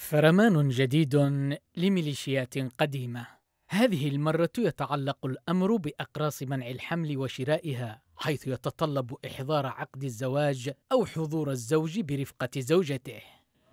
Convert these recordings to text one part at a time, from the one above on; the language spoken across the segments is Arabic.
فرمان جديد لميليشيات قديمة هذه المرة يتعلق الأمر بأقراص منع الحمل وشرائها حيث يتطلب إحضار عقد الزواج أو حضور الزوج برفقة زوجته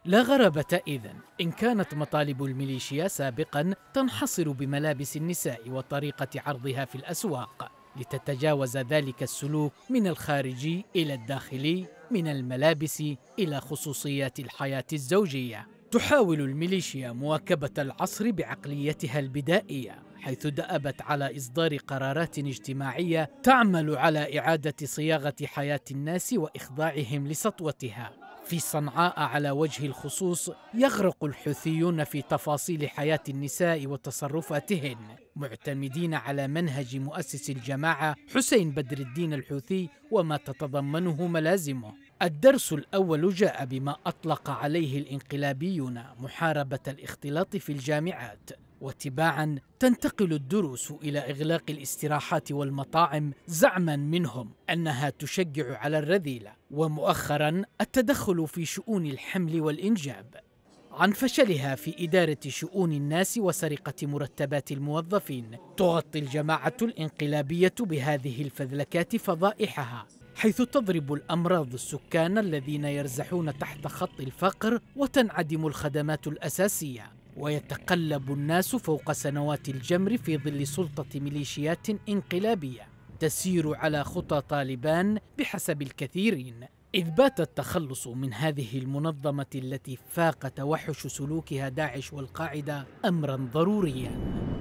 لا غرابة إذن إن كانت مطالب الميليشيا سابقا تنحصر بملابس النساء وطريقة عرضها في الأسواق لتتجاوز ذلك السلوك من الخارجي إلى الداخلي من الملابس إلى خصوصيات الحياة الزوجية تحاول الميليشيا مواكبة العصر بعقليتها البدائية حيث دأبت على إصدار قرارات اجتماعية تعمل على إعادة صياغة حياة الناس وإخضاعهم لسطوتها. في صنعاء على وجه الخصوص يغرق الحوثيون في تفاصيل حياة النساء وتصرفاتهن معتمدين على منهج مؤسس الجماعة حسين بدر الدين الحوثي وما تتضمنه ملازمه الدرس الأول جاء بما أطلق عليه الانقلابيون محاربة الاختلاط في الجامعات وتباعا تنتقل الدروس إلى إغلاق الاستراحات والمطاعم زعما منهم أنها تشجع على الرذيلة ومؤخرا التدخل في شؤون الحمل والإنجاب عن فشلها في إدارة شؤون الناس وسرقة مرتبات الموظفين تغطي الجماعة الانقلابية بهذه الفذلكات فضائحها حيث تضرب الامراض السكان الذين يرزحون تحت خط الفقر وتنعدم الخدمات الاساسيه ويتقلب الناس فوق سنوات الجمر في ظل سلطه ميليشيات انقلابيه تسير على خطى طالبان بحسب الكثيرين إذ بات التخلص من هذه المنظمة التي فاق توحش سلوكها داعش والقاعدة أمرا ضروريا